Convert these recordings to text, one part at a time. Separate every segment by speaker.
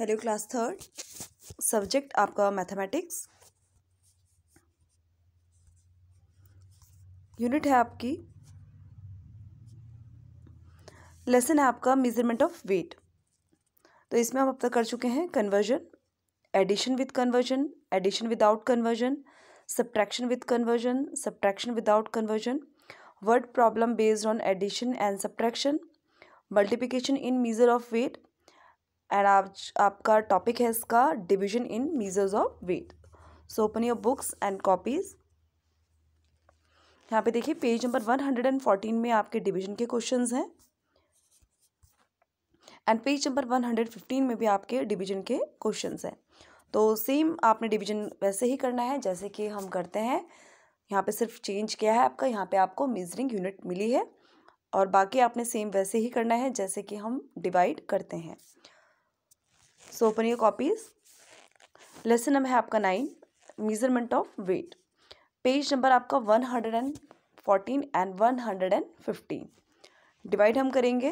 Speaker 1: hello class third subject आपका mathematics unit है आपकी लेसन है आपका मेजरमेंट ऑफ वेट तो इसमें हम अब तक कर चुके हैं conversion addition with conversion addition without conversion subtraction with conversion subtraction without conversion word problem based on addition and subtraction multiplication in measure of weight and आज आपका टॉपिक है इसका division in measures of weight so open your books and copies यहाँ पे देखिए page number one hundred and fourteen में आपके division के क्वेश्चन हैं and page number one hundred fifteen में भी आपके डिवीजन के क्वेश्चन हैं तो सेम आपने डिवीजन वैसे ही करना है जैसे कि हम करते हैं यहाँ पे सिर्फ चेंज किया है आपका यहाँ पे आपको मेजरिंग यूनिट मिली है और बाकी आपने सेम वैसे ही करना है जैसे कि हम डिवाइड करते हैं so open your copies lesson number है आपका nine measurement of weight page number आपका one hundred and fourteen and one hundred and fifteen divide हम करेंगे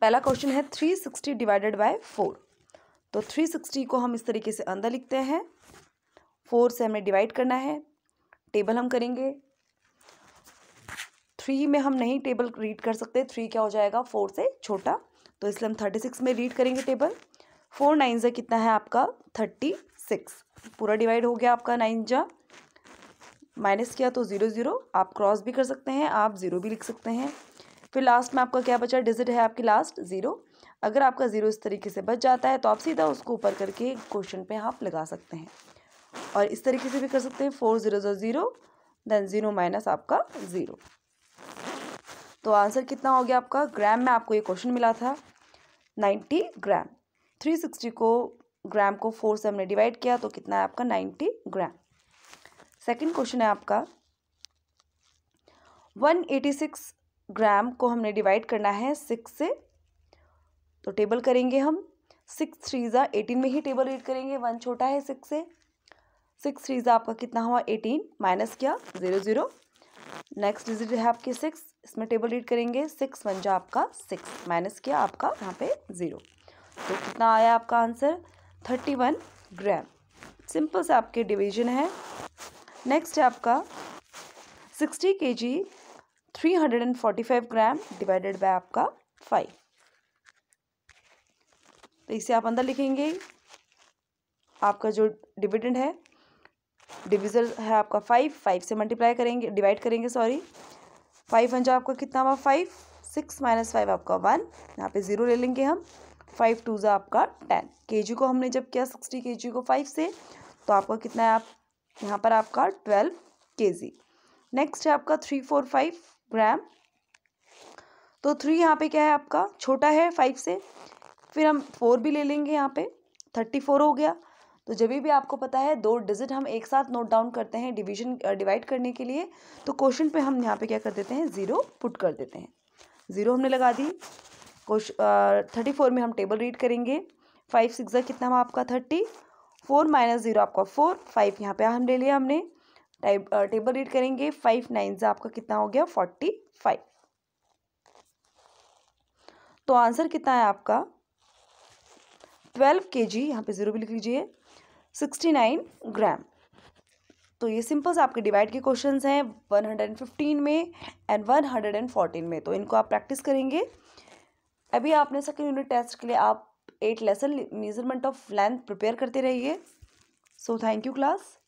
Speaker 1: पहला क्वेश्चन है three sixty divided by four तो थ्री सिक्सटी को हम इस तरीके से अंदर लिखते हैं फोर से हमें डिवाइड करना है टेबल हम करेंगे थ्री में हम नहीं टेबल रीड कर सकते थ्री क्या हो जाएगा फोर से छोटा तो इसलिए हम थर्टी सिक्स में रीड करेंगे टेबल फोर नाइन ज़ा कितना है आपका थर्टी सिक्स पूरा डिवाइड हो गया आपका नाइन जा माइनस किया तो ज़ीरो ज़ीरो आप क्रॉस भी कर सकते हैं आप ज़ीरो भी लिख सकते हैं फिर लास्ट में आपका क्या बचा डिजिट है आपकी लास्ट ज़ीरो अगर आपका ज़ीरो इस तरीके से बच जाता है तो आप सीधा उसको ऊपर करके क्वेश्चन पे आप लगा सकते हैं और इस तरीके से भी कर सकते हैं four zero zero then zero minus आपका ज़ीरो तो आंसर कितना हो गया आपका ग्राम में आपको ये क्वेश्चन मिला था नाइन्टी ग्राम थ्री सिक्सटी को ग्राम को फोर से हमने डिवाइड किया तो कितना है आपका नाइन्टी ग्राम सेकेंड क्वेश्चन है आपका वन एटी सिक्स ग्राम को हमने डिवाइड करना है सिक्स से तो टेबल करेंगे हम सिक्स थ्री ज़ा एटीन में ही टेबल रीड करेंगे वन छोटा है सिक्स से सिक्स थ्री ज़ा आपका कितना हुआ एटीन माइनस किया ज़ीरो ज़ीरो नेक्स्ट डिजिट है आपके सिक्स इसमें टेबल रीड करेंगे सिक्स वन जा आपका सिक्स माइनस किया आपका यहाँ पे ज़ीरो तो कितना आया आपका answer thirty one gram simple से आपके डिवीजन है नेक्स्ट है आपका sixty K G three hundred and forty five gram divided by आपका फाइव तो इसे आप अंदर लिखेंगे आपका जो डिविडेंड है डिविजल है आपका फाइव फाइव से मल्टीप्लाई करेंगे डिवाइड करेंगे सॉरी फाइव वन जो आपका कितना हुआ फाइव सिक्स माइनस फाइव आपका वन यहाँ पे ज़ीरो ले लेंगे हम फाइव टू जो आपका टेन के को हमने जब किया सिक्सटी के को फाइव से तो आपका कितना है आप यहाँ पर आपका ट्वेल्व के नेक्स्ट है आपका थ्री फोर फाइव ग्राम तो थ्री यहाँ पे क्या है आपका छोटा है फाइव से फिर हम फोर भी ले लेंगे यहाँ पे थर्टी फोर हो गया तो जब भी आपको पता है दो डिजिट हम एक साथ नोट डाउन करते हैं डिवीजन डिवाइड करने के लिए तो क्वेश्चन पे हम यहाँ पे क्या कर देते हैं ज़ीरो पुट कर देते हैं ज़ीरो हमने लगा दी क्वेश्चन थर्टी फोर में हम टेबल रीड करेंगे फाइव सिक्स कितना हुआ आपका थर्टी फोर माइनस ज़ीरो आपका फोर फाइव यहाँ पे हम ले लिया हमने टाइप टेबल रीड करेंगे फाइव नाइन ज़ा आपका कितना हो गया फोर्टी फाइव तो आंसर कितना है आपका ट्वेल्व के जी यहाँ पर ज़ीरो भी लिख लीजिए सिक्सटी नाइन ग्राम तो ये सिंपल्स आपके डिवाइड के क्वेश्चन हैं वन हंड्रेड एंड फिफ्टीन में and one hundred and fourteen में तो इनको आप प्रैक्टिस करेंगे अभी आपने सेकेंड यूनिट टेस्ट के लिए आप eight lesson measurement of length prepare करते रहिए सो थैंक यू क्लास